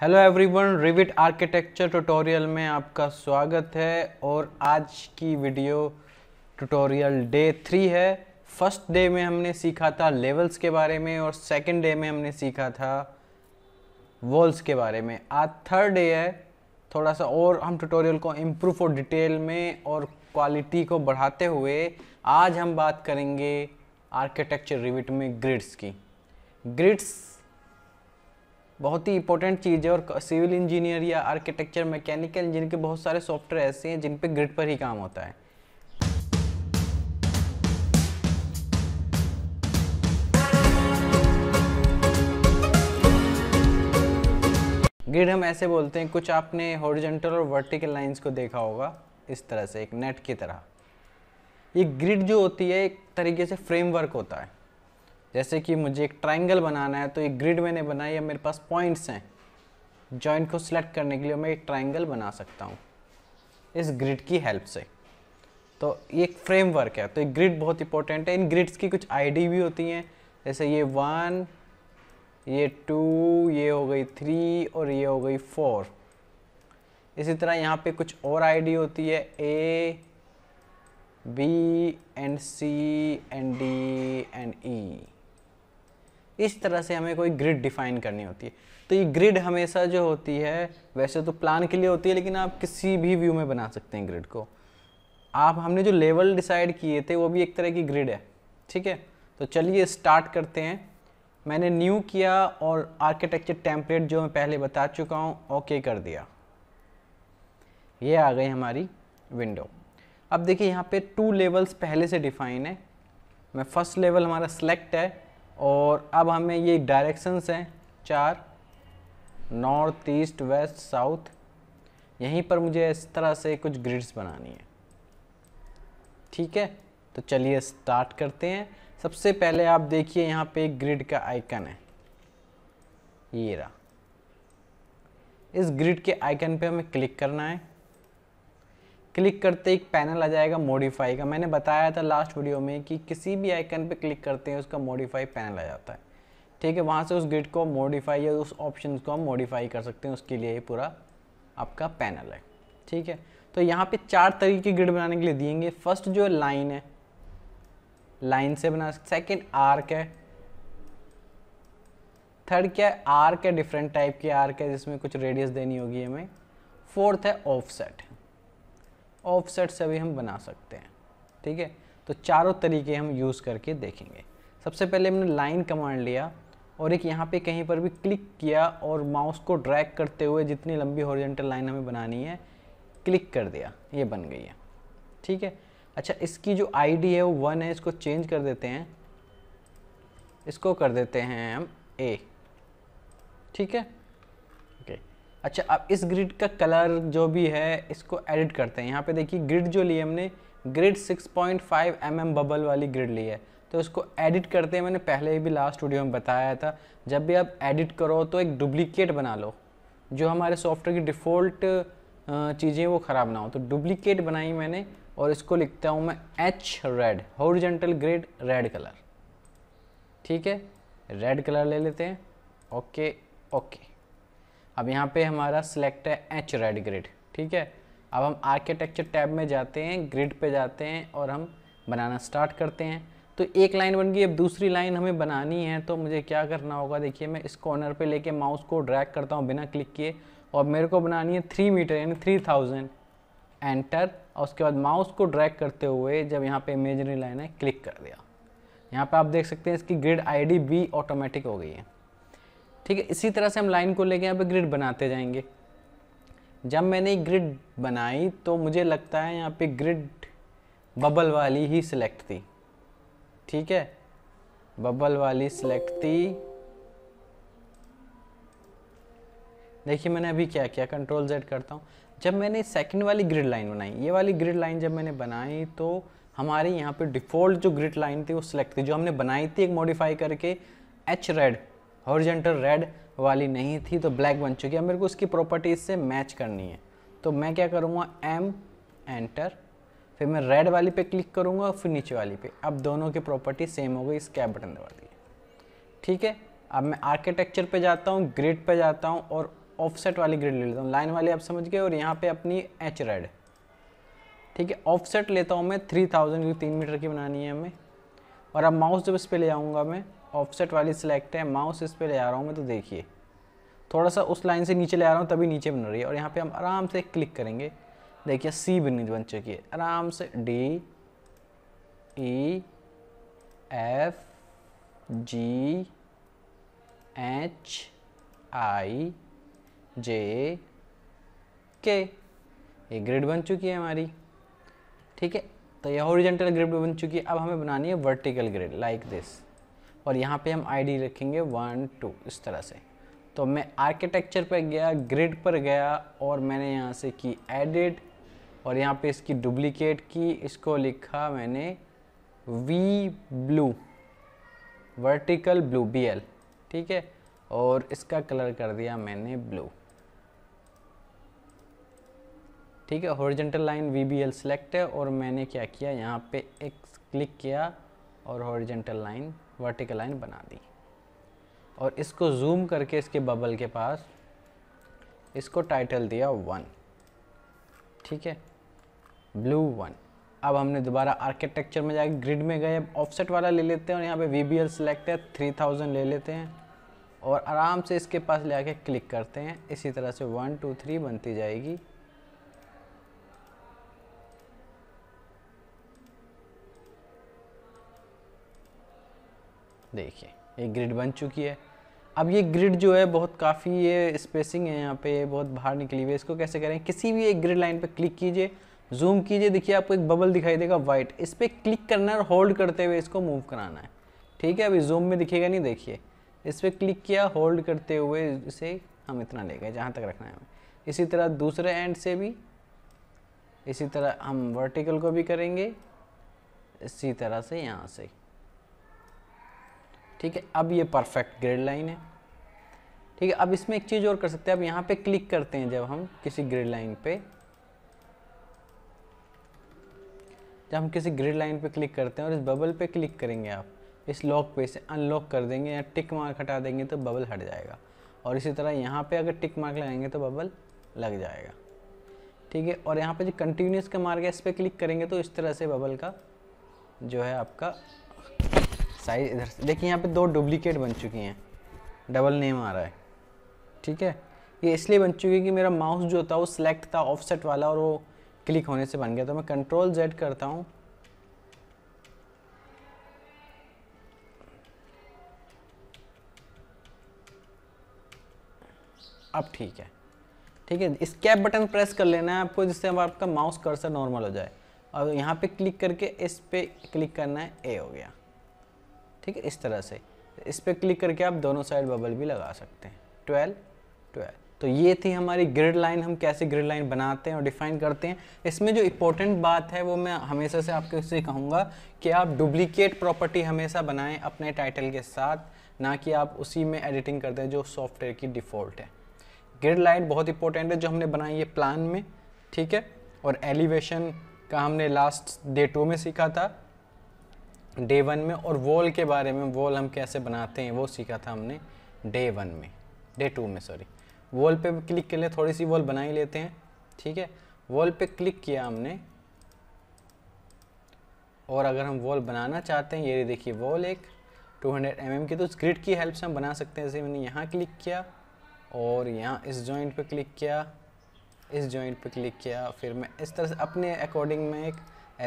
hello everyone Revit architecture tutorial में आपका स्वागत है और आज की वीडियो ट्यूटोरियल डे थ्री है फर्स्ट डे में हमने सीखा था लेवल्स के बारे में और सेकंड डे में हमने सीखा था वॉल्स के बारे में आज थर्ड डे है थोड़ा सा और हम ट्यूटोरियल को इम्प्रूव और डिटेल में और क्वालिटी को बढ़ाते हुए आज हम बात करेंगे आर्किटेक्चर रिविट में ग्रिड्स की ग्रिड्स बहुत ही इंपॉर्टेंट चीज़ है और सिविल इंजीनियर या आर्किटेक्चर मैकेनिकल इंजीनियर के बहुत सारे सॉफ्टवेयर ऐसे हैं जिन पर ग्रिड पर ही काम होता है ग्रिड हम ऐसे बोलते हैं कुछ आपने हॉरिजेंटल और वर्टिकल लाइंस को देखा होगा इस तरह से एक नेट की तरह ये ग्रिड जो होती है एक तरीके से फ्रेमवर्क होता है जैसे कि मुझे एक ट्राइंगल बनाना है तो एक ग्रिड मैंने बनाई है मेरे पास पॉइंट्स हैं जॉइंट को सिलेक्ट करने के लिए मैं एक ट्राइंगल बना सकता हूँ इस ग्रिड की हेल्प से तो ये एक फ्रेमवर्क है तो एक ग्रिड बहुत इंपॉर्टेंट है इन ग्रिड्स की कुछ आईडी भी होती हैं जैसे ये वन ये टू ये हो गई थ्री और ये हो गई फोर इसी तरह यहाँ पे कुछ और आईडी होती है A B and C and D and E इस तरह से हमें कोई ग्रिड डिफाइन करनी होती है तो ये ग्रिड हमेशा जो होती है वैसे तो प्लान के लिए होती है लेकिन आप किसी भी व्यू में बना सकते हैं ग्रिड को आप हमने जो लेवल डिसाइड किए थे वो भी एक तरह की ग्रिड है ठीक है तो चलिए स्टार्ट करते हैं मैंने न्यू किया और आर्किटेक्चर टेम्पलेट जो मैं पहले बता चुका हूँ ओके कर दिया ये आ गई हमारी विंडो अब देखिए यहाँ पे टू लेवल्स पहले से डिफाइन है मैं फर्स्ट लेवल हमारा सेलेक्ट है और अब हमें ये डायरेक्शंस हैं चार नॉर्थ ईस्ट वेस्ट साउथ यहीं पर मुझे इस तरह से कुछ ग्रिड्स बनानी है ठीक है तो चलिए स्टार्ट करते हैं सबसे पहले आप देखिए यहाँ पे एक ग्रिड का आइकन है ये रहा इस ग्रिड के आइकन पे हमें क्लिक करना है क्लिक करते एक पैनल आ जाएगा मॉडिफाई का मैंने बताया था लास्ट वीडियो में कि किसी भी आइकन पे क्लिक करते हैं उसका मॉडिफाई पैनल आ जाता है ठीक है वहाँ से उस ग्रिड को मॉडिफाई या उस ऑप्शन को हम मॉडिफाई कर सकते हैं उसके लिए ये पूरा आपका पैनल है ठीक है तो यहाँ पे चार तरीके ग्रिड बनाने के लिए दिएंगे फर्स्ट जो लाइन है लाइन से बना सेकेंड आर्क है थर्ड क्या है आर्क है डिफरेंट टाइप के आर्क है जिसमें कुछ रेडियस देनी होगी हमें फोर्थ है ऑफसेट ऑफसेट से भी हम बना सकते हैं ठीक है तो चारों तरीके हम यूज़ करके देखेंगे सबसे पहले हमने लाइन कमांड लिया और एक यहाँ पे कहीं पर भी क्लिक किया और माउस को ड्रैग करते हुए जितनी लंबी हॉरिजेंटल लाइन हमें बनानी है क्लिक कर दिया ये बन गई है ठीक है अच्छा इसकी जो आईडी है वो वन है इसको चेंज कर देते हैं इसको कर देते हैं हम ए ठीक है अच्छा अब इस ग्रिड का कलर जो भी है इसको एडिट करते हैं यहाँ पे देखिए ग्रिड जो ली हमने ग्रिड 6.5 पॉइंट mm बबल वाली ग्रिड ली है तो इसको एडिट करते हैं मैंने पहले भी लास्ट वीडियो में बताया था जब भी आप एडिट करो तो एक डुप्लिकेट बना लो जो हमारे सॉफ्टवेयर की डिफ़ॉल्ट चीज़ें वो ख़राब ना हो तो डुप्लीकेट बनाई मैंने और इसको लिखता हूँ मैं H red horizontal grid red colour ठीक है रेड कलर ले लेते हैं ओके ओके अब यहाँ पे हमारा सिलेक्ट है एच रेड ग्रिड ठीक है अब हम आर्किटेक्चर टैब में जाते हैं ग्रिड पे जाते हैं और हम बनाना स्टार्ट करते हैं तो एक लाइन बन गई अब दूसरी लाइन हमें बनानी है तो मुझे क्या करना होगा देखिए मैं इस कॉर्नर पे लेके माउस को ड्रैग करता हूँ बिना क्लिक किए और मेरे को बनानी है थ्री मीटर यानी थ्री थाउजेंड एंटर और उसके बाद माउस को ड्रैग करते हुए जब यहाँ पे इमेजनरी लाइन है क्लिक कर दिया यहाँ पे आप देख सकते हैं इसकी ग्रिड आईडी बी ऑटोमेटिक हो गई है ठीक है इसी तरह से हम लाइन को लेके यहाँ पे ग्रिड बनाते जाएंगे जब मैंने ग्रिड बनाई तो मुझे लगता है यहाँ पे ग्रिड बबल वाली ही सिलेक्ट थी ठीक है बबल वाली सिलेक्ट थी देखिए मैंने अभी क्या किया कंट्रोल जेड करता हूँ जब मैंने सेकंड वाली ग्रिड लाइन बनाई ये वाली ग्रिड लाइन जब मैंने बनाई तो हमारे यहाँ पे डिफ़ॉल्ट जो ग्रिड लाइन थी वो सिलेक्ट थी जो हमने बनाई थी एक मॉडिफाई करके एच रेड हॉरिजेंटल रेड वाली नहीं थी तो ब्लैक बन चुकी है मेरे को उसकी प्रॉपर्टीज से मैच करनी है तो मैं क्या करूँगा एम एंटर फिर मैं रेड वाली पे क्लिक करूँगा फिर नीचे वाली पे अब दोनों की प्रॉपर्टी सेम हो गई स्कैप बटन दबा दिए ठीक है अब मैं आर्किटेक्चर पे जाता हूँ ग्रिड पे जाता हूँ और ऑफसेट वाली ग्रिड ले लेता हूँ लाइन वाली आप समझ गए और यहाँ पे अपनी एच रेड ठीक है ऑफसेट लेता हूँ मैं थ्री थाउजेंड तीन मीटर की बनानी है हमें और अब माउस जब इस पर ले जाऊँगा मैं ऑफसेट वाली सिलेक्ट है माउस इस पर ले आ रहा हूँ मैं तो देखिए थोड़ा सा उस लाइन से नीचे ले आ रहा हूँ तभी नीचे बन रही है और यहाँ पे हम आराम से क्लिक करेंगे देखिए सी बनी बन चुकी है आराम से D E F G H I J K ये ग्रिड बन चुकी है हमारी ठीक है तो यह ओरिजेंटल ग्रिड बन चुकी है अब हमें बनानी है वर्टिकल ग्रिड लाइक दिस और यहाँ पे हम आईडी रखेंगे वन टू इस तरह से तो मैं आर्किटेक्चर पर गया ग्रिड पर गया और मैंने यहाँ से की एडिट और यहाँ पे इसकी डुप्लीकेट की इसको लिखा मैंने V blue vertical blue B L ठीक है और इसका कलर कर दिया मैंने ब्लू ठीक है horizontal line V B L select है और मैंने क्या किया यहाँ पे एक क्लिक किया और हॉरिजेंटल लाइन वर्टिकल लाइन बना दी और इसको जूम करके इसके बबल के पास इसको टाइटल दिया वन ठीक है ब्लू वन अब हमने दोबारा आर्किटेक्चर में जाके ग्रिड में गए अब ऑफसेट वाला ले लेते हैं और यहाँ पे वी बी एल सेलेक्ट है थ्री थाउजेंड ले लेते हैं और आराम से इसके पास ले आके क्लिक करते हैं इसी तरह से वन टू थ्री बनती जाएगी देखिए एक ग्रिड बन चुकी है अब ये ग्रिड जो है बहुत काफ़ी ये स्पेसिंग है यहाँ पे बहुत बाहर निकली हुई है इसको कैसे करें किसी भी एक ग्रिड लाइन पे क्लिक कीजिए जूम कीजिए देखिए आपको एक बबल दिखाई देगा वाइट इस पर क्लिक करना है और होल्ड करते हुए इसको मूव कराना है ठीक है अभी जूम में दिखेगा नहीं देखिए इस पर क्लिक किया होल्ड करते हुए इसे हम इतना ले गए जहाँ तक रखना है हमें इसी तरह दूसरे एंड से भी इसी तरह हम वर्टिकल को भी करेंगे इसी तरह से यहाँ से ठीक है अब ये परफेक्ट ग्रेड लाइन है ठीक है अब इसमें एक चीज़ और कर सकते हैं अब यहाँ पे क्लिक करते हैं जब हम किसी ग्रिड लाइन पे जब हम किसी ग्रिड लाइन पे क्लिक करते हैं और इस बबल पे क्लिक करेंगे आप इस लॉक पे से अनलॉक कर देंगे या टिक मार्क हटा देंगे तो बबल हट जाएगा और इसी तरह यहाँ पे अगर टिक मार्क लगाएंगे तो बबल लग जाएगा ठीक है और यहाँ पे जो कंटिन्यूस का मार्ग है इस पर क्लिक करेंगे तो इस तरह से बबल का जो है आपका साइज इधर से देखिए यहाँ पे दो डुप्लीकेट बन चुकी हैं डबल नेम आ रहा है ठीक है ये इसलिए बन चुकी है कि मेरा माउस जो था वो सिलेक्ट था ऑफसेट वाला और वो क्लिक होने से बन गया तो मैं कंट्रोल जेड करता हूँ अब ठीक है ठीक है स्केप बटन प्रेस कर लेना है आपको जिससे अब आपका माउस कर्सर नॉर्मल हो जाए और यहाँ पे क्लिक करके इस पर क्लिक करना है ए हो गया ठीक है इस तरह से इस पर क्लिक करके आप दोनों साइड बबल भी लगा सकते हैं ट्वेल्व ट्वेल्व तो ये थी हमारी ग्रिड लाइन हम कैसे ग्रिड लाइन बनाते हैं और डिफाइन करते हैं इसमें जो इम्पोर्टेंट बात है वो मैं हमेशा से आपके से कहूँगा कि आप डुप्लीकेट प्रॉपर्टी हमेशा बनाएं अपने टाइटल के साथ ना कि आप उसी में एडिटिंग करते हैं जो सॉफ्टवेयर की डिफ़ॉल्ट है ग्रिड लाइन बहुत इंपॉर्टेंट है जो हमने बनाई है प्लान में ठीक है और एलिवेशन का हमने लास्ट डे टू में सीखा था डे वन में और वॉल के बारे में वॉल हम कैसे बनाते हैं वो सीखा था हमने डे वन में डे टू में सॉरी वॉल पे क्लिक के लिए थोड़ी सी वॉल बना ही लेते हैं ठीक है वॉल पे क्लिक किया हमने और अगर हम वॉल बनाना चाहते हैं ये देखिए वॉल एक 200 हंड्रेड mm की तो उस ग्रिड की हेल्प से हम बना सकते हैं जैसे मैंने यहाँ क्लिक किया और यहाँ इस जॉइंट पे क्लिक किया इस जॉइंट पे क्लिक किया फिर मैं इस तरह से अपने अकॉर्डिंग में एक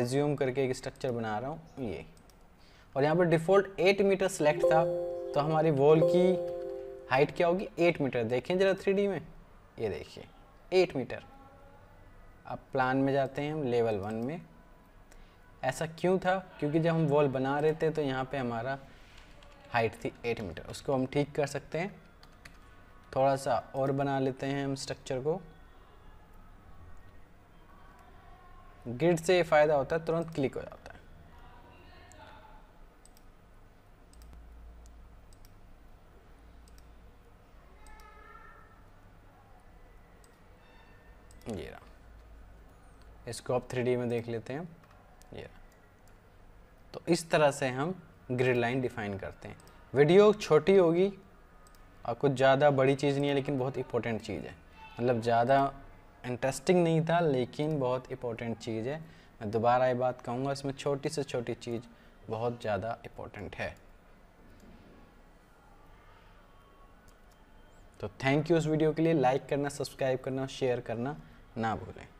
एज्यूम करके एक स्ट्रक्चर बना रहा हूँ ये और यहाँ पर डिफ़ॉल्ट एट मीटर सेलेक्ट था तो हमारी वॉल की हाइट क्या होगी एट मीटर देखें ज़रा थ्री में ये देखिए एट मीटर अब प्लान में जाते हैं हम लेवल वन में ऐसा क्यों था क्योंकि जब हम वॉल बना रहे थे तो यहाँ पे हमारा हाइट थी एट मीटर उसको हम ठीक कर सकते हैं थोड़ा सा और बना लेते हैं हम स्ट्रक्चर को ग्रिड से फ़ायदा होता है तुरंत क्लिक हो जाता इसको आप थ्री में देख लेते हैं ये तो इस तरह से हम ग्रिड लाइन डिफाइन करते हैं वीडियो छोटी होगी और कुछ ज़्यादा बड़ी चीज़ नहीं है लेकिन बहुत इंपॉर्टेंट चीज़ है मतलब ज़्यादा इंटरेस्टिंग नहीं था लेकिन बहुत इंपॉर्टेंट चीज़ है मैं दोबारा ये बात कहूँगा इसमें छोटी से छोटी चीज़ बहुत ज़्यादा इम्पोर्टेंट है तो थैंक यू उस वीडियो के लिए लाइक करना सब्सक्राइब करना शेयर करना ना भूलें